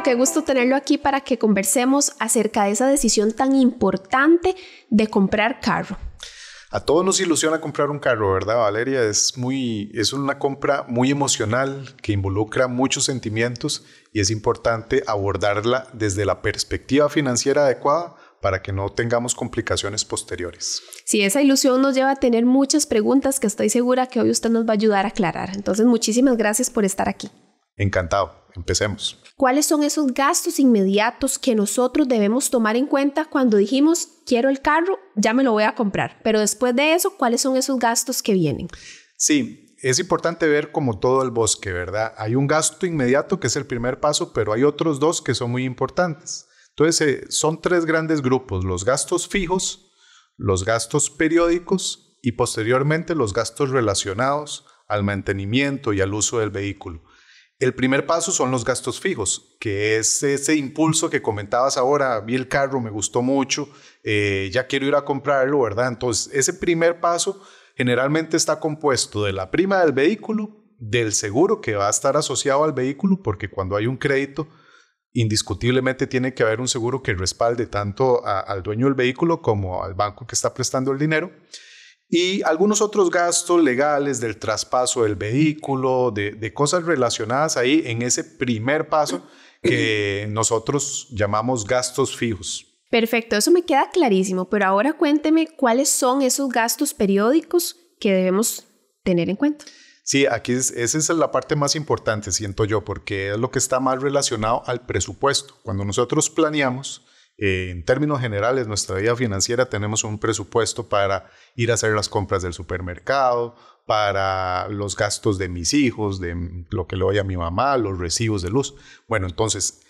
qué gusto tenerlo aquí para que conversemos acerca de esa decisión tan importante de comprar carro. A todos nos ilusiona comprar un carro, ¿verdad, Valeria? Es muy es una compra muy emocional que involucra muchos sentimientos y es importante abordarla desde la perspectiva financiera adecuada para que no tengamos complicaciones posteriores. Sí, esa ilusión nos lleva a tener muchas preguntas que estoy segura que hoy usted nos va a ayudar a aclarar. Entonces, muchísimas gracias por estar aquí. Encantado. Empecemos. ¿Cuáles son esos gastos inmediatos que nosotros debemos tomar en cuenta cuando dijimos, quiero el carro, ya me lo voy a comprar? Pero después de eso, ¿cuáles son esos gastos que vienen? Sí, es importante ver como todo el bosque, ¿verdad? Hay un gasto inmediato que es el primer paso, pero hay otros dos que son muy importantes. Entonces, eh, son tres grandes grupos, los gastos fijos, los gastos periódicos y posteriormente los gastos relacionados al mantenimiento y al uso del vehículo. El primer paso son los gastos fijos, que es ese impulso que comentabas ahora, vi el carro, me gustó mucho, eh, ya quiero ir a comprarlo, ¿verdad? Entonces, ese primer paso generalmente está compuesto de la prima del vehículo, del seguro que va a estar asociado al vehículo, porque cuando hay un crédito, indiscutiblemente tiene que haber un seguro que respalde tanto al dueño del vehículo como al banco que está prestando el dinero y algunos otros gastos legales del traspaso del vehículo, de, cosas relacionadas ahí en ese primer paso que nosotros llamamos gastos fijos. Perfecto, eso me queda clarísimo, pero ahora cuénteme cuáles son esos gastos periódicos que debemos tener en cuenta. Sí, aquí esa es la parte más importante, siento yo, porque es lo que está más relacionado al presupuesto. Cuando nosotros planeamos, en términos generales, nuestra vida financiera tenemos un presupuesto para ir a hacer las compras del supermercado, para los gastos de mis hijos, de lo que le doy a mi mamá, los recibos de luz. Bueno, entonces,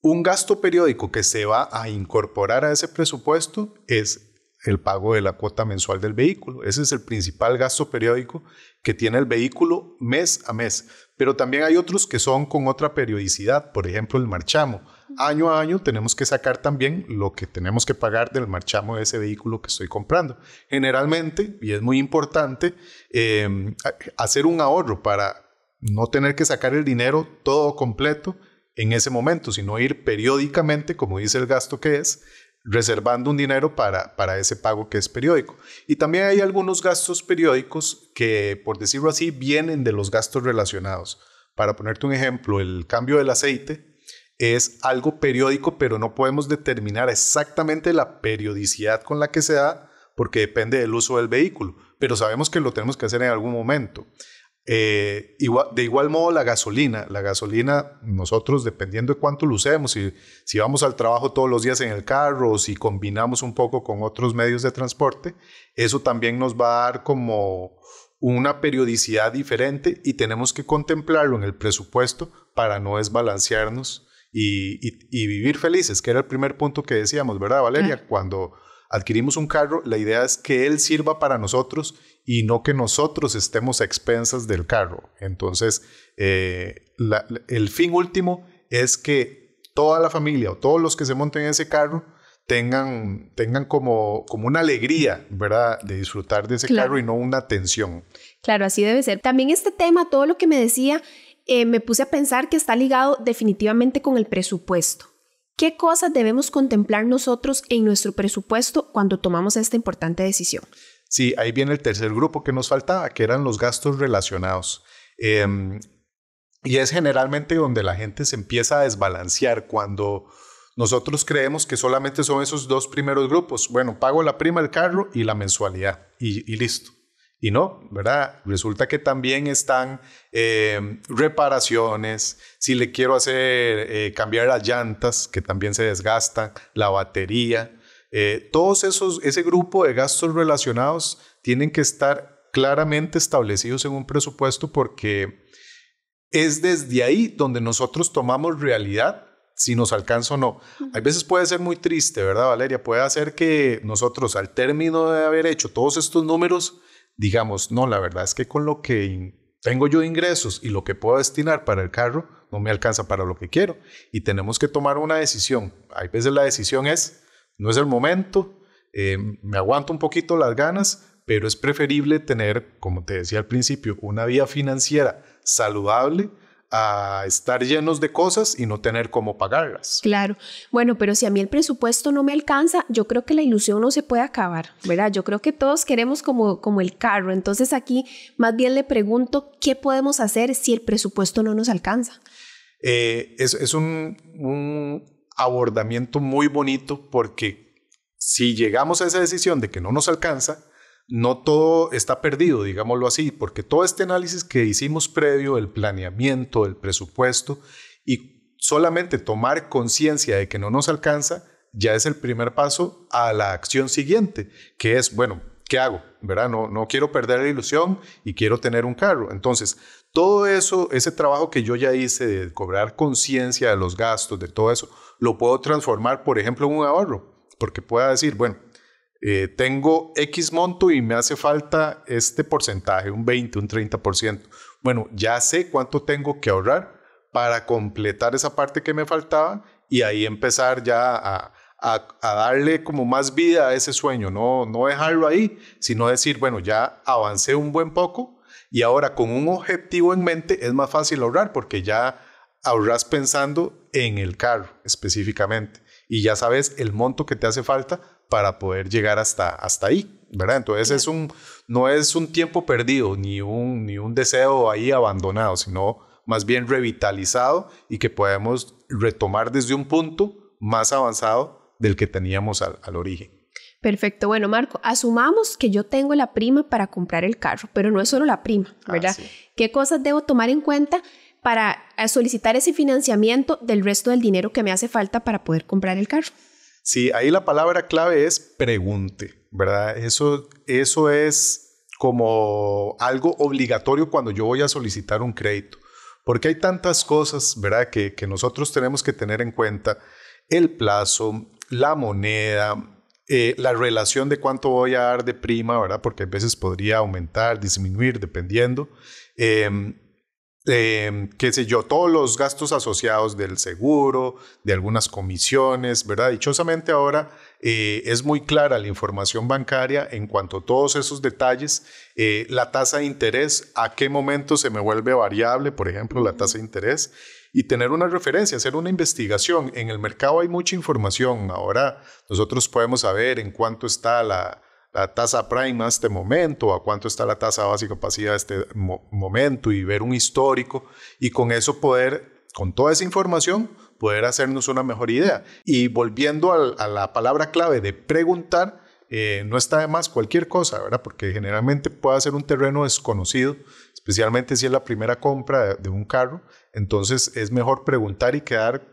un gasto periódico que se va a incorporar a ese presupuesto es el pago de la cuota mensual del vehículo. Ese es el principal gasto periódico que tiene el vehículo mes a mes. Pero también hay otros que son con otra periodicidad, por ejemplo el marchamo. Año a año tenemos que sacar también lo que tenemos que pagar del marchamo de ese vehículo que estoy comprando. Generalmente, y es muy importante, em, hacer un ahorro para no tener que sacar el dinero todo completo en ese momento, sino ir periódicamente, como dice el gasto que es, reservando un dinero para, ese pago que es periódico. Y también hay algunos gastos periódicos que, por decirlo así, vienen de los gastos relacionados. Para ponerte un ejemplo, el cambio del aceite es algo periódico, pero no podemos determinar exactamente la periodicidad con la que se da porque depende del uso del vehículo, pero sabemos que lo tenemos que hacer en algún momento. Eh, de igual modo, la gasolina. La gasolina, nosotros, dependiendo de cuánto lucemos usemos, si, vamos al trabajo todos los días en el carro o si combinamos un poco con otros medios de transporte, eso también nos va a dar como una periodicidad diferente y tenemos que contemplarlo en el presupuesto para no desbalancearnos y, vivir felices, que era el primer punto que decíamos, ¿verdad, Valeria? Cuando adquirimos un carro, la idea es que él sirva para nosotros y no que nosotros estemos a expensas del carro. Entonces, eh, el fin último es que toda la familia o todos los que se monten en ese carro tengan, tengan como, como una alegría, ¿verdad? De disfrutar de ese carro y no una tensión. Claro, así debe ser. También este tema, todo lo que me decía, eh, me puse a pensar que está ligado definitivamente con el presupuesto. ¿Qué cosas debemos contemplar nosotros en nuestro presupuesto cuando tomamos esta importante decisión? Sí, ahí viene el tercer grupo que nos faltaba, que eran los gastos relacionados. Em, y es generalmente donde la gente se empieza a desbalancear cuando nosotros creemos que solamente son esos dos primeros grupos. Bueno, pago la prima el carro y la mensualidad y listo. Y no, ¿verdad? Resulta que también están em, reparaciones, si le quiero hacer eh, cambiar las llantas, que también se desgasta, la batería, eh, todos esos, ese grupo de gastos relacionados tienen que estar claramente establecidos en un presupuesto porque es desde ahí donde nosotros tomamos realidad si nos alcanza o no. A veces puede ser muy triste, ¿verdad, Valeria? Puede hacer que nosotros, al término de haber hecho todos estos números, digamos, no, la verdad es que con lo que tengo yo de ingresos y lo que puedo destinar para el carro, no me alcanza para lo que quiero. Y tenemos que tomar una decisión. Hay veces la decisión es, no es el momento, eh, me aguanto un poquito las ganas, pero es preferible tener, como te decía al principio, una vía financiera saludable a estar llenos de cosas y no tener cómo pagarlas. Claro. Bueno, pero si a mí el presupuesto no me alcanza, yo creo que la ilusión no se puede acabar, ¿verdad? Yo creo que todos queremos como, como el carro. Entonces aquí más bien le pregunto, ¿qué podemos hacer si el presupuesto no nos alcanza? Eh, es, un abordamiento muy bonito porque si llegamos a esa decisión de que no nos alcanza, no todo está perdido, digámoslo así, porque todo este análisis que hicimos previo, el planeamiento, el presupuesto, y solamente tomar conciencia de que no nos alcanza, ya es el primer paso a la acción siguiente, que es, bueno, ¿qué hago? ¿Verdad? No, no quiero perder la ilusión y quiero tener un carro. Entonces, todo eso, ese trabajo que yo ya hice de cobrar conciencia de los gastos, de todo eso, lo puedo transformar, por ejemplo, en un ahorro, porque pueda decir, bueno, eh, tengo X monto y me hace falta este porcentaje, un 20, un 30%. Bueno, ya sé cuánto tengo que ahorrar para completar esa parte que me faltaba y ahí empezar ya a, darle como más vida a ese sueño, no, no dejarlo ahí, sino decir, bueno, ya avancé un buen poco y ahora con un objetivo en mente es más fácil ahorrar porque ya ahorras pensando en el carro específicamente y ya sabes el monto que te hace falta para poder llegar hasta, hasta ahí, ¿verdad? Entonces es un, no es un tiempo perdido ni un, ni un deseo ahí abandonado, sino más bien revitalizado y que podemos retomar desde un punto más avanzado del que teníamos al, origen. Perfecto. Bueno, Marco, asumamos que yo tengo la prima para comprar el carro, pero no es solo la prima, ¿verdad? ¿Qué cosas debo tomar en cuenta para eh, solicitar ese financiamiento del resto del dinero que me hace falta para poder comprar el carro? Sí, ahí la palabra clave es pregunte, ¿verdad? Eso, eso es como algo obligatorio cuando yo voy a solicitar un crédito, porque hay tantas cosas, ¿verdad? Que, nosotros tenemos que tener en cuenta, el plazo, la moneda, eh, la relación de cuánto voy a dar de prima, ¿verdad? Porque a veces podría aumentar, disminuir, dependiendo. Em, Em, qué sé yo, todos los gastos asociados del seguro, de algunas comisiones, ¿verdad? Dichosamente ahora eh, es muy clara la información bancaria en cuanto a todos esos detalles, eh, la tasa de interés, a qué momento se me vuelve variable, por ejemplo, la tasa de interés, y tener una referencia, hacer una investigación. En el mercado hay mucha información, ahora nosotros podemos saber en cuánto está la la tasa prime a este momento, a cuánto está la tasa básica pasiva a este momento y ver un histórico y con eso poder, con toda esa información, poder hacernos una mejor idea. Y volviendo a la palabra clave de preguntar, eh, no está de más cualquier cosa, ¿verdad? Porque generalmente puede ser un terreno desconocido, especialmente si es la primera compra de un carro, entonces es mejor preguntar y quedar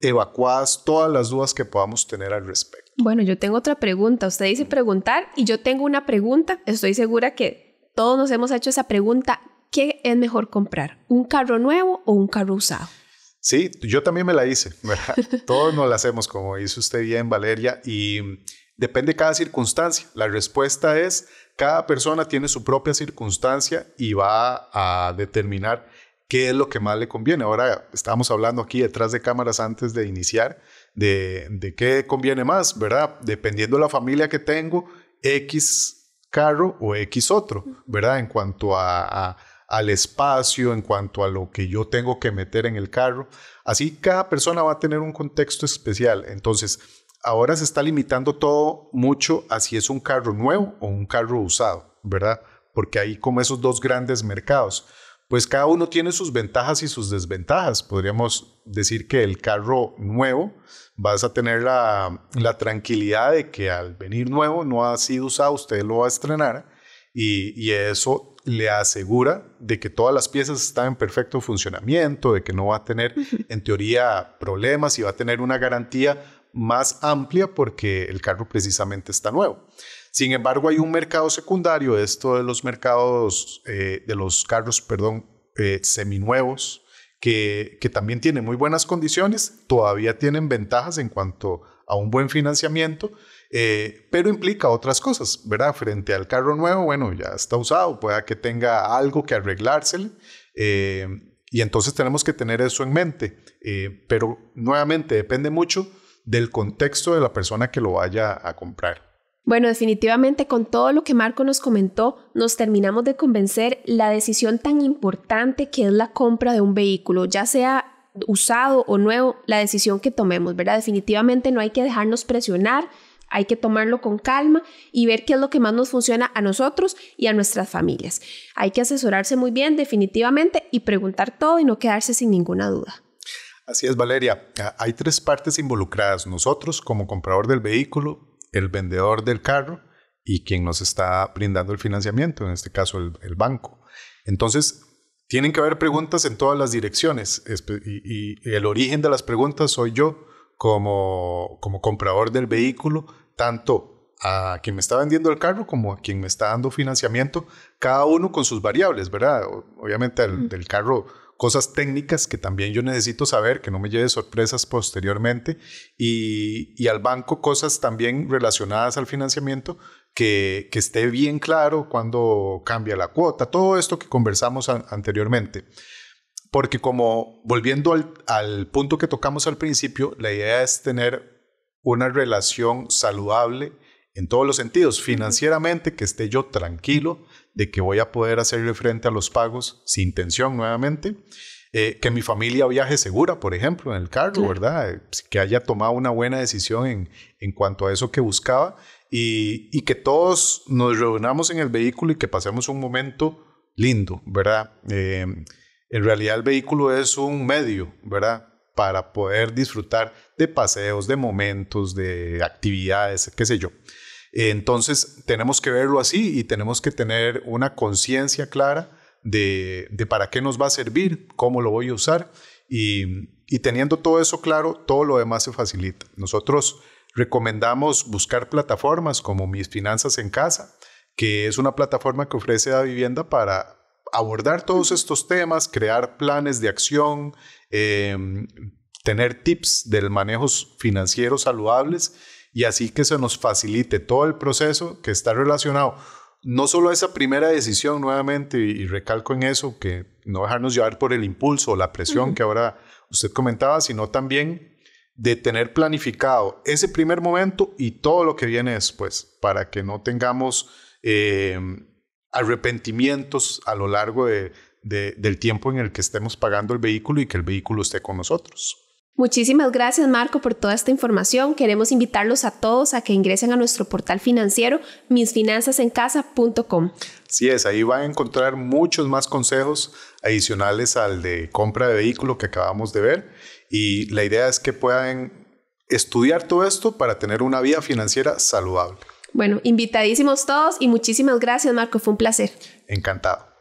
evacuadas todas las dudas que podamos tener al respecto. Bueno, yo tengo otra pregunta. Usted dice preguntar y yo tengo una pregunta. Estoy segura que todos nos hemos hecho esa pregunta. ¿Qué es mejor comprar? ¿Un carro nuevo o un carro usado? Sí, yo también me la hice, Todos nos la hacemos, como dice usted bien, Valeria, y depende de cada circunstancia. La respuesta es, cada persona tiene su propia circunstancia y va a determinar qué es lo que más le conviene. Ahora estábamos hablando aquí detrás de cámaras antes de iniciar de, qué conviene más, ¿verdad? Dependiendo de la familia que tengo, X carro o X otro, ¿verdad? En cuanto a, al espacio, en cuanto a lo que yo tengo que meter en el carro. Así cada persona va a tener un contexto especial. Entonces, ahora se está limitando todo mucho a si es un carro nuevo o un carro usado, ¿verdad? Porque hay como esos dos grandes mercados pues cada uno tiene sus ventajas y sus desventajas. Podríamos decir que el carro nuevo vas a tener la, tranquilidad de que al venir nuevo no ha sido usado, usted lo va a estrenar y eso le asegura de que todas las piezas están en perfecto funcionamiento, de que no va a tener en teoría problemas y va a tener una garantía más amplia porque el carro precisamente está nuevo. Sin embargo, hay un mercado secundario, esto de los mercados, eh, de los carros, perdón, eh, seminuevos, que, también tiene muy buenas condiciones, todavía tienen ventajas en cuanto a un buen financiamiento, eh, pero implica otras cosas, ¿verdad? Frente al carro nuevo, bueno, ya está usado, pueda que tenga algo que arreglársele. y entonces tenemos que tener eso en mente, pero nuevamente depende mucho del contexto de la persona que lo vaya a comprar. Bueno, definitivamente con todo lo que Marco nos comentó, nos terminamos de convencer la decisión tan importante que es la compra de un vehículo, ya sea usado o nuevo, la decisión que tomemos, ¿verdad? Definitivamente no hay que dejarnos presionar, hay que tomarlo con calma y ver qué es lo que más nos funciona a nosotros y a nuestras familias. Hay que asesorarse muy bien, definitivamente, y preguntar todo y no quedarse sin ninguna duda. Así es, Valeria. Ah, hay tres partes involucradas. Nosotros como comprador del vehículo, el vendedor del carro y quien nos está brindando el financiamiento, en este caso el, banco. Entonces, tienen que haber preguntas en todas las direcciones y, el origen de las preguntas soy yo como, como comprador del vehículo, tanto a quien me está vendiendo el carro como a quien me está dando financiamiento, cada uno con sus variables, ¿verdad? Obviamente el, del carro cosas técnicas que también yo necesito saber, que no me lleve sorpresas posteriormente, y, al banco cosas también relacionadas al financiamiento, que, esté bien claro cuando cambia la cuota, todo esto que conversamos anteriormente. Porque como volviendo al, al punto que tocamos al principio, la idea es tener una relación saludable en todos los sentidos, financieramente, que esté yo tranquilo, de que voy a poder hacerle frente a los pagos sin tensión nuevamente. Eh, que mi familia viaje segura, por ejemplo, en el carro, ¿verdad? Eh, pues, que haya tomado una buena decisión en, cuanto a eso que buscaba y, que todos nos reunamos en el vehículo y que pasemos un momento lindo, ¿verdad? Em, en realidad el vehículo es un medio, ¿verdad? Para poder disfrutar de paseos, de momentos, de actividades, qué sé yo. Entonces tenemos que verlo así y tenemos que tener una conciencia clara de, para qué nos va a servir, cómo lo voy a usar y, teniendo todo eso claro, todo lo demás se facilita. Nosotros recomendamos buscar plataformas como Mis Finanzas en Casa, que es una plataforma que ofrece la vivienda para abordar todos estos temas, crear planes de acción, em, tener tips del manejos financieros saludables y así que se nos facilite todo el proceso que está relacionado no solo a esa primera decisión nuevamente, y recalco en eso, que no dejarnos llevar por el impulso o la presión que ahora usted comentaba, sino también de tener planificado ese primer momento y todo lo que viene después, para que no tengamos eh, arrepentimientos a lo largo del tiempo en el que estemos pagando el vehículo y que el vehículo esté con nosotros. Muchísimas gracias Marco por toda esta información. Queremos invitarlos a todos a que ingresen a nuestro portal financiero misfinanzasencasa.com. Sí es, ahí van a encontrar muchos más consejos adicionales al de compra de vehículo que acabamos de ver y la idea es que puedan estudiar todo esto para tener una vida financiera saludable. Bueno, invitadísimos todos y muchísimas gracias Marco, fue un placer. Encantado.